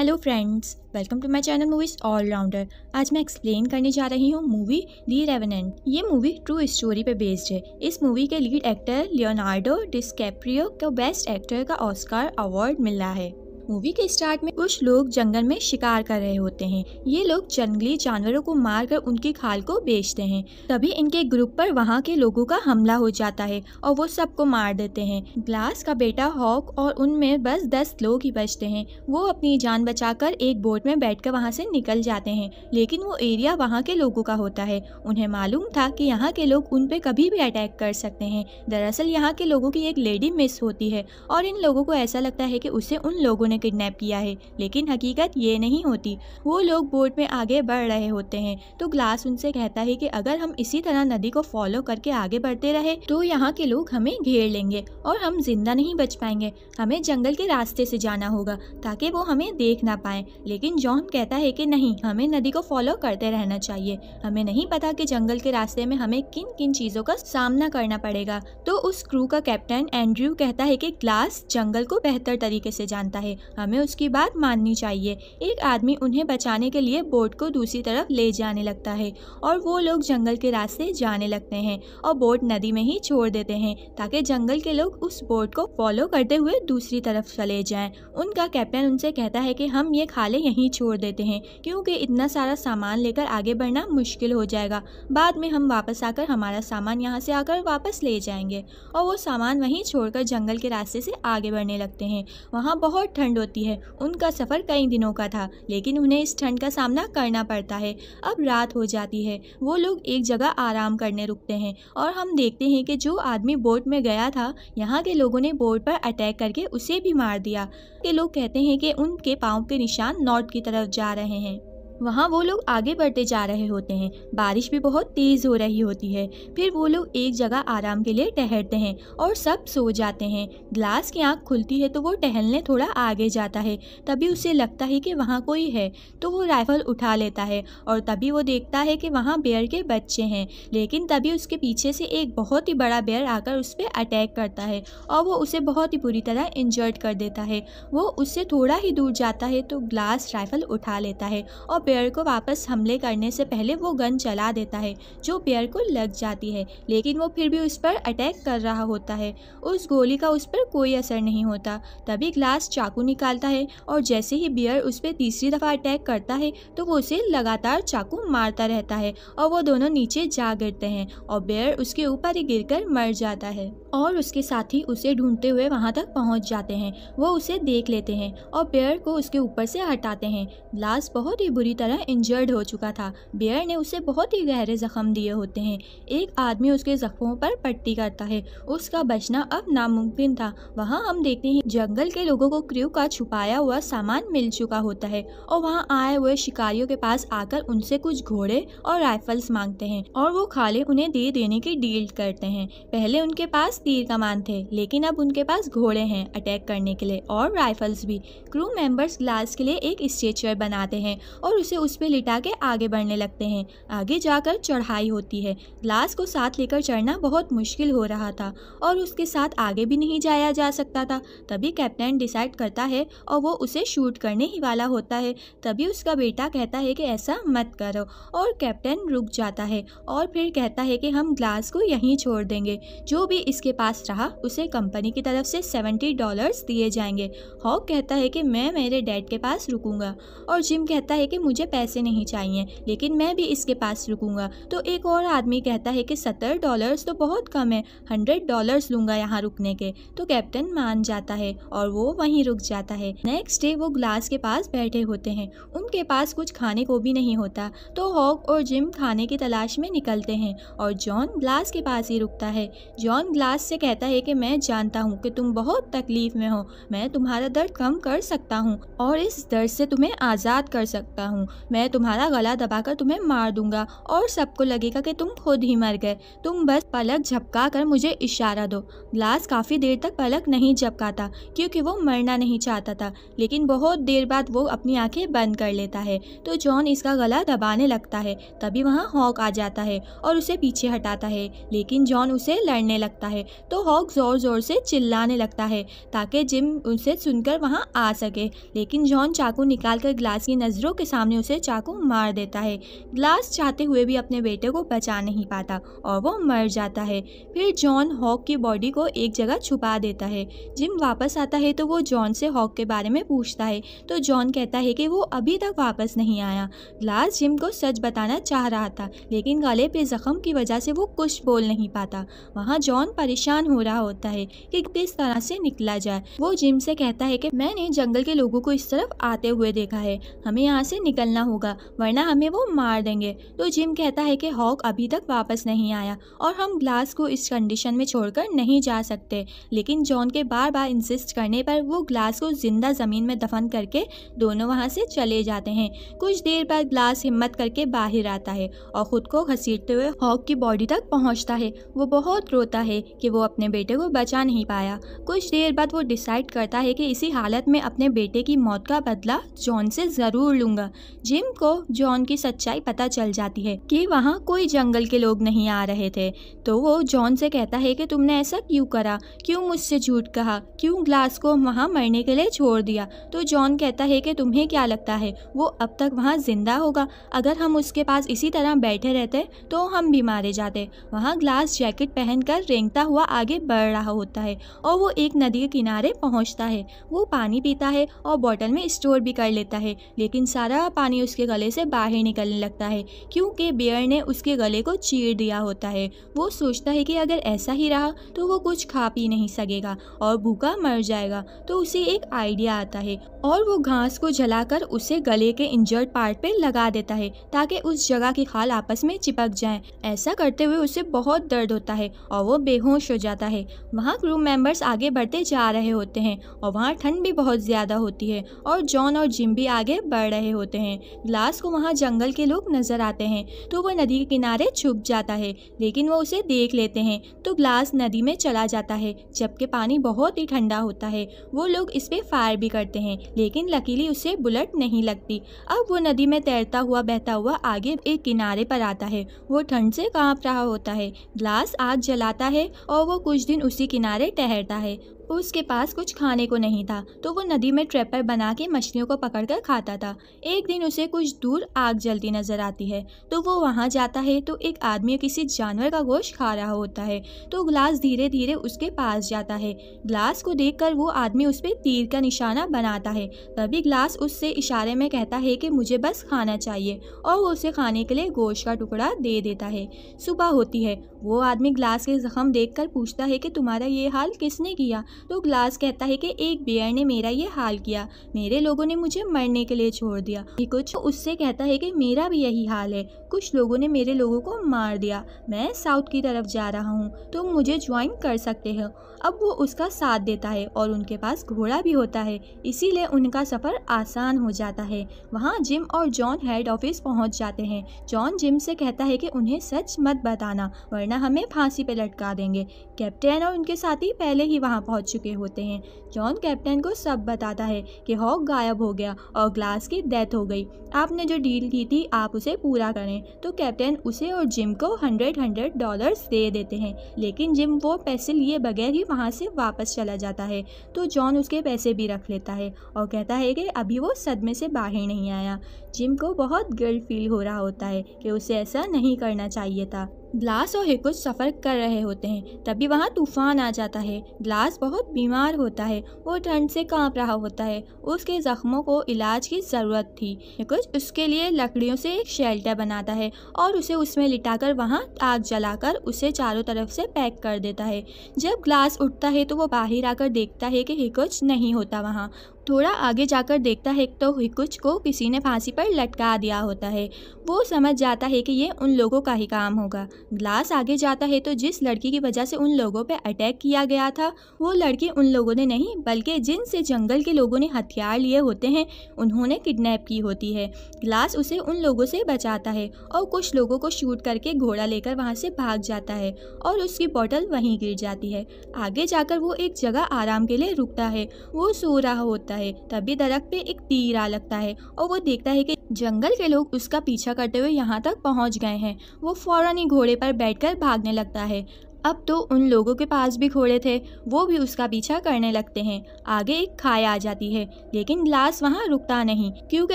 hello friends welcome to my channel movies allrounder आज मैं explain करने जा रही हूँ मूवी दी रेवनेंट ये मूवी ट्रू स्टोरी पे बेस्ड है इस मूवी के लीड एक्टर लियोनार्डो डिस्कैप्रियो को बेस्ट एक्टर का ऑस्कर अवार्ड मिला है मूवी के स्टार्ट में कुछ लोग जंगल में शिकार कर रहे होते हैं ये लोग जंगली जानवरों को मारकर उनकी खाल को बेचते हैं तभी इनके ग्रुप पर वहाँ के लोगों का हमला हो जाता है और वो सबको मार देते हैं ग्लास का बेटा हॉक और उनमें बस दस लोग ही बचते हैं वो अपनी जान बचाकर एक बोट में बैठकर वहाँ से निकल जाते हैं लेकिन वो एरिया वहाँ के लोगों का होता है उन्हें मालूम था कि यहाँ के लोग उन पर कभी भी अटैक कर सकते हैं दरअसल यहाँ के लोगों की एक लेडी मिस होती है और इन लोगों को ऐसा लगता है कि उसे उन लोगों ने किडनैप किया है लेकिन हकीकत ये नहीं होती वो लोग बोट में आगे बढ़ रहे होते हैं तो ग्लास उनसे कहता है कि अगर हम इसी तरह नदी को फॉलो करके आगे बढ़ते रहे तो यहाँ के लोग हमें घेर लेंगे और हम जिंदा नहीं बच पाएंगे हमें जंगल के रास्ते से जाना होगा ताकि वो हमें देख ना पाए लेकिन जॉन कहता है कि नहीं हमें नदी को फॉलो करते रहना चाहिए हमें नहीं पता कि जंगल के रास्ते में हमें किन किन चीज़ों का सामना करना पड़ेगा तो उस क्रू का कैप्टन एंड्रयू कहता है कि ग्लास जंगल को बेहतर तरीके से जानता है हमें उसकी बात माननी चाहिए एक आदमी उन्हें बचाने के लिए बोट को दूसरी तरफ ले जाने लगता है और वो लोग जंगल के रास्ते जाने लगते हैं और बोट नदी में ही छोड़ देते हैं ताकि जंगल के लोग उस बोट को फॉलो करते हुए दूसरी तरफ चले जाएं उनका कैप्टन उनसे कहता है कि हम ये खाले यहीं छोड़ देते हैं क्योंकि इतना सारा सामान लेकर आगे बढ़ना मुश्किल हो जाएगा बाद में हम वापस आकर हमारा सामान यहाँ से आकर वापस ले जाएंगे और वो सामान वहीं छोड़कर जंगल के रास्ते से आगे बढ़ने लगते हैं वहाँ बहुत ठंड ठंड होती है उनका सफ़र कई दिनों का था लेकिन उन्हें इस ठंड का सामना करना पड़ता है अब रात हो जाती है वो लोग एक जगह आराम करने रुकते हैं और हम देखते हैं कि जो आदमी बोट में गया था यहाँ के लोगों ने बोट पर अटैक करके उसे भी मार दिया के लोग कहते हैं कि उनके पाँव के निशान नॉर्थ की तरफ जा रहे हैं वहाँ वो लोग आगे बढ़ते जा रहे होते हैं बारिश भी बहुत तेज़ हो रही होती है फिर वो लोग एक जगह आराम के लिए टहलते हैं और सब सो जाते हैं ग्लास की आँख खुलती है तो वो टहलने थोड़ा आगे जाता है तभी उसे लगता है कि वहाँ कोई है तो वो राइफल उठा लेता है और तभी वो देखता है कि वहाँ बेयर के बच्चे हैं लेकिन तभी उसके पीछे से एक बहुत ही बड़ा बेयर आकर उस पर अटैक करता है और वो उसे बहुत ही बुरी तरह इंजर्ड कर देता है वो उससे थोड़ा ही दूर जाता है तो ग्लास राइफल उठा लेता है और पेयर को वापस हमले करने से पहले वो गन चला देता है जो पेयर को लग जाती है लेकिन वो फिर भी उस पर अटैक कर रहा होता है उस गोली का उस पर कोई असर नहीं होता तभी ग्लास चाकू निकालता है और जैसे ही बियर उस पर तीसरी दफ़ा अटैक करता है तो वो उसे लगातार चाकू मारता रहता है और वो दोनों नीचे जा गिरते हैं और बेयर उसके ऊपर ही गिर मर जाता है और उसके साथी उसे ढूंढते हुए वहाँ तक पहुँच जाते हैं वो उसे देख लेते हैं और बेयर को उसके ऊपर से हटाते हैं लाश बहुत ही बुरी तरह इंजर्ड हो चुका था बेयर ने उसे बहुत ही गहरे ज़ख्म दिए होते हैं एक आदमी उसके ज़ख्मों पर पट्टी करता है उसका बचना अब नामुमकिन था वहाँ हम देखते हैं जंगल के लोगों को क्रू का छुपाया हुआ सामान मिल चुका होता है और वहाँ आए हुए शिकारियों के पास आकर उनसे कुछ घोड़े और राइफल्स मांगते हैं और वो खाले उन्हें दे देने की डील करते हैं पहले उनके पास तीर कमान थे लेकिन अब उनके पास घोड़े हैं अटैक करने के लिए और राइफल्स भी क्रू मेंबर्स ग्लास के लिए एक स्ट्रेचर बनाते हैं और उसे उस पर लिटा के आगे बढ़ने लगते हैं आगे जाकर चढ़ाई होती है ग्लास को साथ लेकर चढ़ना बहुत मुश्किल हो रहा था और उसके साथ आगे भी नहीं जाया जा सकता था तभी कैप्टन डिसाइड करता है और वो उसे शूट करने ही वाला होता है तभी उसका बेटा कहता है कि ऐसा मत करो और कैप्टन रुक जाता है और फिर कहता है कि हम ग्लास को यहीं छोड़ देंगे जो भी इसके के पास रहा उसे कंपनी की तरफ से सेवेंटी डॉलर्स दिए जाएंगे हॉक कहता है कि मैं मेरे डैड के पास रुकूंगा और जिम कहता है कि मुझे पैसे नहीं चाहिए लेकिन मैं भी इसके पास रुकूंगा तो एक और आदमी कहता है कि सत्तर डॉलर्स तो बहुत कम है हंड्रेड डॉलर्स लूंगा यहाँ रुकने के तो कैप्टन मान जाता है और वो वहीं रुक जाता है नेक्स्ट डे वो ग्लास के पास बैठे होते हैं उनके पास कुछ खाने को भी नहीं होता तो हॉक और जिम खाने की तलाश में निकलते हैं और जॉन ग्लास के पास ही रुकता है जॉन ग्लास आवाज़ से कहता है कि मैं जानता हूँ कि तुम बहुत तकलीफ में हो मैं तुम्हारा दर्द कम कर सकता हूँ और इस दर्द से तुम्हें आज़ाद कर सकता हूँ मैं तुम्हारा गला दबाकर तुम्हें मार दूंगा और सबको लगेगा कि तुम खुद ही मर गए तुम बस पलक झपका कर मुझे इशारा दो ग्लास काफ़ी देर तक पलक नहीं झपकाता क्योंकि वो मरना नहीं चाहता था लेकिन बहुत देर बाद वो अपनी आंखें बंद कर लेता है तो जॉन इसका गला दबाने लगता है तभी वहाँ हॉक आ जाता है और उसे पीछे हटाता है लेकिन जॉन उसे लड़ने लगता है तो हॉक ज़ोर ज़ोर से चिल्लाने लगता है ताकि जिम उसे सुनकर वहाँ आ सके लेकिन जॉन चाकू निकालकर ग्लास की नज़रों के सामने उसे चाकू मार देता है ग्लास चाहते हुए भी अपने बेटे को बचा नहीं पाता और वो मर जाता है फिर जॉन हॉक की बॉडी को एक जगह छुपा देता है जिम वापस आता है तो वो जॉन से हॉक के बारे में पूछता है तो जॉन कहता है कि वो अभी तक वापस नहीं आया ग्लास जिम को सच बताना चाह रहा था लेकिन गले पे ज़ख्म की वजह से वो कुछ बोल नहीं पाता वहाँ जॉन परेशान परेशान हो रहा होता है कि किस तरह से निकला जाए वो जिम से कहता है कि मैंने जंगल के लोगों को इस तरफ आते हुए देखा है हमें यहाँ से निकलना होगा वरना हमें वो मार देंगे तो जिम कहता है कि हॉक अभी तक वापस नहीं आया और हम ग्लास को इस कंडीशन में छोड़कर नहीं जा सकते लेकिन जॉन के बार बार इंसिस्ट करने पर वो ग्लास को जिंदा ज़मीन में दफन करके दोनों वहाँ से चले जाते हैं कुछ देर बाद ग्लास हिम्मत करके बाहर आता है और ख़ुद को घसीटते हुए हॉक की बॉडी तक पहुँचता है वो बहुत रोता है कि वो अपने बेटे को बचा नहीं पाया कुछ देर बाद वो डिसाइड करता है कि इसी हालत में अपने बेटे की मौत का बदला जॉन से ज़रूर लूँगा जिम को जॉन की सच्चाई पता चल जाती है कि वहाँ कोई जंगल के लोग नहीं आ रहे थे तो वो जॉन से कहता है कि तुमने ऐसा क्यों करा क्यों मुझसे झूठ कहा क्यों ग्लास को वहाँ मरने के लिए छोड़ दिया तो जॉन कहता है कि तुम्हें क्या लगता है वो अब तक वहाँ ज़िंदा होगा अगर हम उसके पास इसी तरह बैठे रहते तो हम भी मारे जाते वहाँ ग्लास जैकेट पहनकर रेंगता हुआ आगे बढ़ रहा होता है और वो एक नदी के किनारे पहुंचता है वो पानी पीता है और बॉटल में स्टोर भी कर लेता है लेकिन सारा पानी उसके गले से बाहर निकलने लगता है क्योंकि बियर ने उसके गले को चीर दिया होता है वो सोचता है कि अगर ऐसा ही रहा तो वो कुछ खा पी नहीं सकेगा और भूखा मर जाएगा तो उसे एक आइडिया आता है और वो घास को जलाकर उसे गले के इंजर्ड पार्ट पे लगा देता है ताकि उस जगह की खाल आपस में चिपक जाए ऐसा करते हुए उसे बहुत दर्द होता है और वो बेहोश खामोश हो जाता है वहाँ क्रू मेंबर्स आगे बढ़ते जा रहे होते हैं और वहाँ ठंड भी बहुत ज़्यादा होती है और जॉन और जिम भी आगे बढ़ रहे होते हैं ग्लास को वहाँ जंगल के लोग नज़र आते हैं तो वह नदी के किनारे छुप जाता है लेकिन वो उसे देख लेते हैं तो ग्लास नदी में चला जाता है जबकि पानी बहुत ही ठंडा होता है वो लोग इस पर फायर भी करते हैं लेकिन लकीली उसे बुलेट नहीं लगती अब वो नदी में तैरता हुआ बहता हुआ आगे एक किनारे पर आता है वो ठंड से कांप रहा होता है ग्लास आग जलाता है और वो कुछ दिन उसी किनारे ठहरता है उसके पास कुछ खाने को नहीं था तो वो नदी में ट्रैपर बना के मछलियों को पकड़कर खाता था एक दिन उसे कुछ दूर आग जलती नजर आती है तो वो वहाँ जाता है तो एक आदमी किसी जानवर का गोश्त खा रहा होता है तो ग्लास धीरे धीरे उसके पास जाता है ग्लास को कर वो आदमी उस पर तीर का निशाना बनाता है तभी ग्लास उससे इशारे में कहता है कि मुझे बस खाना चाहिए और वो उसे खाने के लिए गोश्त का टुकड़ा दे देता है सुबह होती है वो आदमी ग्लास के जख्म देखकर पूछता है कि तुम्हारा ये हाल किसने किया तो ग्लास कहता है कि एक बियर ने मेरा ये हाल किया मेरे लोगों ने मुझे मरने के लिए छोड़ दिया कुछ उससे कहता है कि मेरा भी यही हाल है कुछ लोगों ने मेरे लोगों को मार दिया मैं साउथ की तरफ जा रहा हूँ तुम तो मुझे ज्वाइन कर सकते हो अब वो उसका साथ देता है और उनके पास घोड़ा भी होता है इसीलिए उनका सफ़र आसान हो जाता है वहाँ जिम और जॉन हेड ऑफिस पहुँच जाते हैं जॉन जिम से कहता है कि उन्हें सच मत बताना वरना हमें फांसी पे लटका देंगे कैप्टन और उनके साथी पहले ही वहाँ पहुँच चुके होते हैं जॉन कैप्टन को सब बताता है कि हॉक गायब हो गया और ग्लास की डेथ हो गई आपने जो डील की थी आप उसे पूरा करें तो कैप्टन उसे और जिम को हंड्रेड हंड्रेड डॉलर्स दे देते हैं लेकिन जिम वो पैसे लिए बगैर ही वहाँ से वापस चला जाता है तो जॉन उसके पैसे भी रख लेता है और कहता है कि अभी वो सदमे से बाहर नहीं आया जिम को बहुत गिल्ट फील हो रहा होता है कि उसे ऐसा नहीं करना चाहिए था ग्लास और हिकुज सफ़र कर रहे होते हैं तभी वहाँ तूफान आ जाता है ग्लास बहुत बीमार होता है वो ठंड से कांप रहा होता है उसके ज़ख्मों को इलाज की ज़रूरत थी हिकुज उसके लिए लकड़ियों से एक शेल्टर बनाता है और उसे उसमें लिटाकर वहाँ आग जलाकर उसे चारों तरफ से पैक कर देता है जब ग्लास उठता है तो वो बाहर आकर देखता है कि हिकुज नहीं होता वहाँ थोड़ा आगे जाकर देखता है तो हिकुच को किसी ने फांसी पर लटका दिया होता है वो समझ जाता है कि ये उन लोगों का ही काम होगा ग्लास आगे जाता है तो जिस लड़की की वजह से उन लोगों पर अटैक किया गया था वो लड़की उन लोगों ने नहीं बल्कि जिनसे जंगल के लोगों ने हथियार लिए होते हैं उन्होंने किडनेप की होती है ग्लास उसे उन लोगों से बचाता है और कुछ लोगों को शूट करके घोड़ा लेकर वहाँ से भाग जाता है और उसकी बॉटल वहीं गिर जाती है आगे जाकर वो एक जगह आराम के लिए रुकता है वो सो रहा होता लगता है तभी दरख्त पे एक तीर आ लगता है और वो देखता है कि जंगल के लोग उसका पीछा करते हुए यहाँ तक पहुँच गए हैं वो फौरन ही घोड़े पर बैठकर भागने लगता है अब तो उन लोगों के पास भी घोड़े थे वो भी उसका पीछा करने लगते हैं आगे एक खाई आ जाती है लेकिन ग्लास वहाँ रुकता नहीं क्योंकि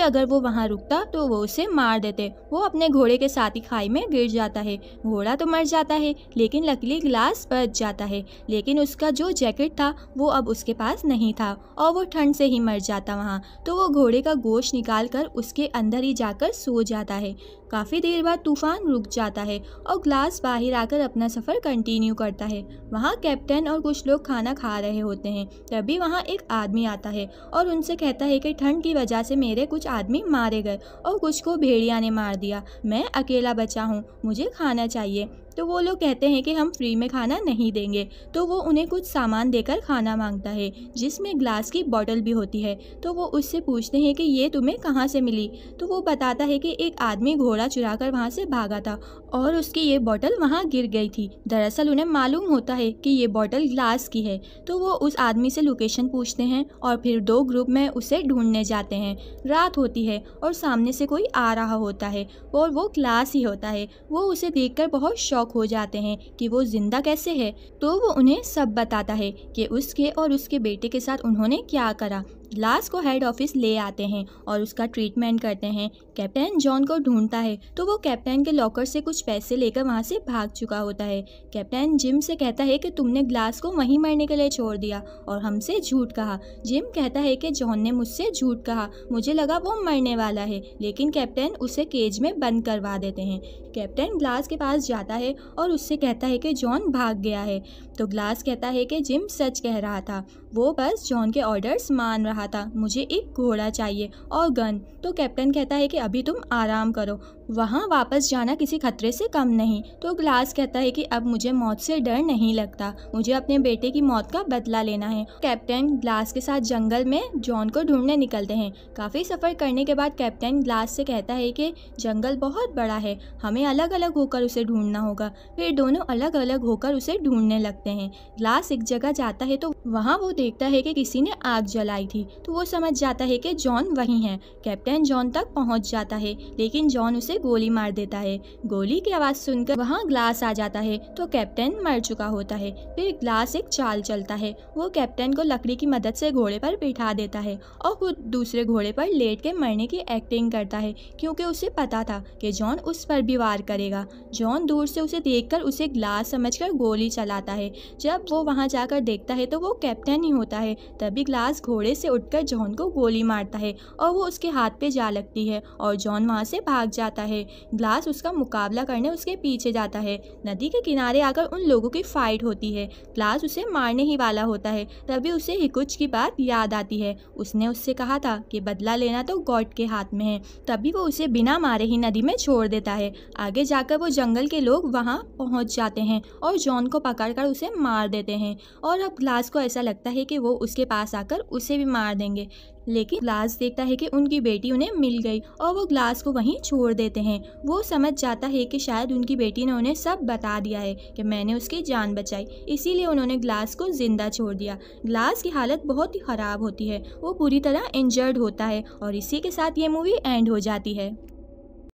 अगर वो वहाँ रुकता तो वो उसे मार देते वो अपने घोड़े के साथ ही खाई में गिर जाता है घोड़ा तो मर जाता है लेकिन लकली ग्लास बच जाता है लेकिन उसका जो जैकेट था वो अब उसके पास नहीं था और वो ठंड से ही मर जाता वहाँ तो वो घोड़े का गोश्त निकाल कर उसके अंदर ही जाकर सो जाता है काफ़ी देर बाद तूफान रुक जाता है और ग्लास बाहर आकर अपना सफ़र कंटिन्यू कंटिन्यू करता है वहाँ कैप्टन और कुछ लोग खाना खा रहे होते हैं तभी वहाँ एक आदमी आता है और उनसे कहता है कि ठंड की वजह से मेरे कुछ आदमी मारे गए और कुछ को भेड़िया ने मार दिया मैं अकेला बचा हूँ मुझे खाना चाहिए तो वो लोग कहते हैं कि हम फ्री में खाना नहीं देंगे तो वो उन्हें कुछ सामान देकर खाना मांगता है जिसमें ग्लास की बॉटल भी होती है तो वो उससे पूछते हैं कि ये तुम्हें कहाँ से मिली तो वो बताता है कि एक आदमी घोड़ा चुरा कर वहाँ से भागा था और उसकी ये बॉटल वहाँ गिर गई थी दरअसल उन्हें मालूम होता है कि ये बॉटल ग्लास की है तो वो उस आदमी से लोकेशन पूछते हैं और फिर दो ग्रुप में उसे ढूंढने जाते हैं रात होती है और सामने से कोई आ रहा होता है और वो ग्लास ही होता है वो उसे देखकर बहुत शौक शॉक हो जाते हैं कि वो ज़िंदा कैसे है तो वो उन्हें सब बताता है कि उसके और उसके बेटे के साथ उन्होंने क्या करा लास्ट को हेड ऑफिस ले आते हैं और उसका ट्रीटमेंट करते हैं कैप्टन जॉन को ढूंढता है तो वो कैप्टन के लॉकर से कुछ पैसे लेकर वहाँ से भाग चुका होता है कैप्टन जिम से कहता है कि तुमने ग्लास को वहीं मरने के लिए छोड़ दिया और हमसे झूठ कहा जिम कहता है कि जॉन ने मुझसे झूठ कहा मुझे लगा वो मरने वाला है लेकिन कैप्टन उसे केज में बंद करवा देते हैं कैप्टन ग्लास के पास जाता है और उससे कहता है कि जॉन भाग गया है तो ग्लास कहता है कि जिम सच कह रहा था वो बस जॉन के ऑर्डर्स मान रहा रहा था मुझे एक घोड़ा चाहिए और गन तो कैप्टन कहता है कि अभी तुम आराम करो वहाँ वापस जाना किसी खतरे से कम नहीं तो ग्लास कहता है कि अब मुझे मौत से डर नहीं लगता मुझे अपने बेटे की मौत का बदला लेना है कैप्टन ग्लास के साथ जंगल में जॉन को ढूंढने निकलते हैं काफ़ी सफ़र करने के बाद कैप्टन ग्लास से कहता है कि जंगल बहुत बड़ा है हमें अलग अलग होकर उसे ढूंढना होगा फिर दोनों अलग अलग होकर उसे ढूंढने लगते हैं ग्लास एक जगह जाता है तो वहाँ वो देखता है कि किसी ने आग जलाई थी तो वो समझ जाता है कि जॉन वहीं है कैप्टन जॉन तक पहुँच जाता है लेकिन जॉन उसे से गोली मार देता है गोली की आवाज़ सुनकर वहाँ ग्लास आ जाता है तो कैप्टन मर चुका होता है फिर ग्लास एक चाल चलता है वो कैप्टन को लकड़ी की मदद से घोड़े पर बिठा देता है और खुद दूसरे घोड़े पर लेट के मरने की एक्टिंग करता है क्योंकि उसे पता था कि जॉन उस पर भी वार करेगा जॉन दूर से उसे कर उसे ग्लास कर गोली चलाता है जब वो वहाँ जाकर देखता है तो वो कैप्टन ही होता है तभी ग्लास घोड़े से उठकर जॉन को गोली मारता है और वो उसके हाथ पे जा लगती है और जॉन वहाँ से भाग जाता है जाता है ग्लास उसका मुकाबला करने उसके पीछे जाता है नदी के किनारे आकर उन लोगों की फाइट होती है ग्लास उसे मारने ही वाला होता है तभी उसे हिकुच की बात याद आती है उसने उससे कहा था कि बदला लेना तो गॉड के हाथ में है तभी वो उसे बिना मारे ही नदी में छोड़ देता है आगे जाकर वो जंगल के लोग वहाँ पहुँच जाते हैं और जॉन को पकड़कर उसे मार देते हैं और अब ग्लास को ऐसा लगता है कि वो उसके पास आकर उसे भी मार देंगे लेकिन ग्लास देखता है कि उनकी बेटी उन्हें मिल गई और वो ग्लास को वहीं छोड़ देते हैं वो समझ जाता है कि शायद उनकी बेटी ने उन्हें सब बता दिया है कि मैंने उसकी जान बचाई इसीलिए उन्होंने ग्लास को ज़िंदा छोड़ दिया ग्लास की हालत बहुत ही ख़राब होती है वो पूरी तरह इंजर्ड होता है और इसी के साथ ये मूवी एंड हो जाती है